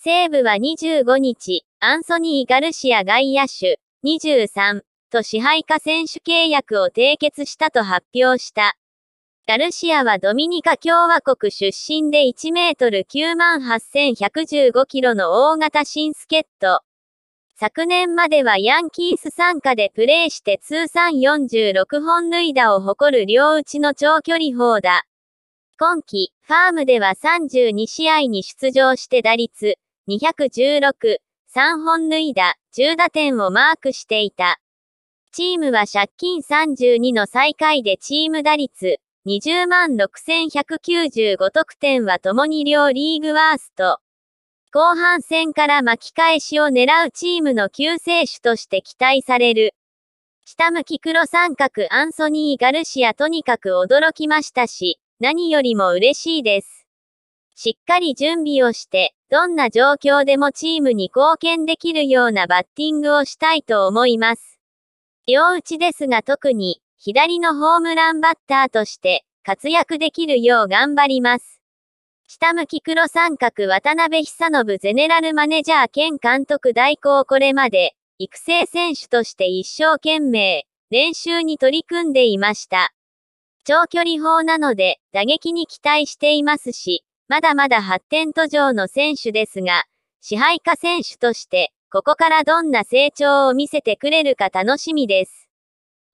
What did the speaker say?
西武は25日、アンソニー・ガルシア外野手、23と支配下選手契約を締結したと発表した。ガルシアはドミニカ共和国出身で1メートル98,115キロの大型新助っ人。昨年まではヤンキース参加でプレーして通算46本塁打を誇る両打ちの長距離砲だ。今季、ファームでは32試合に出場して打率216、3本いだ10打点をマークしていた。チームは借金32の最下位でチーム打率20万6195得点は共に両リーグワースト。後半戦から巻き返しを狙うチームの救世主として期待される。下向き黒三角アンソニー・ガルシアとにかく驚きましたし、何よりも嬉しいです。しっかり準備をして、どんな状況でもチームに貢献できるようなバッティングをしたいと思います。両打ちですが特に、左のホームランバッターとして、活躍できるよう頑張ります。下向き黒三角渡辺久信ゼネラルマネジャー兼監督代行これまで、育成選手として一生懸命、練習に取り組んでいました。長距離砲なので、打撃に期待していますし、まだまだ発展途上の選手ですが、支配下選手として、ここからどんな成長を見せてくれるか楽しみです。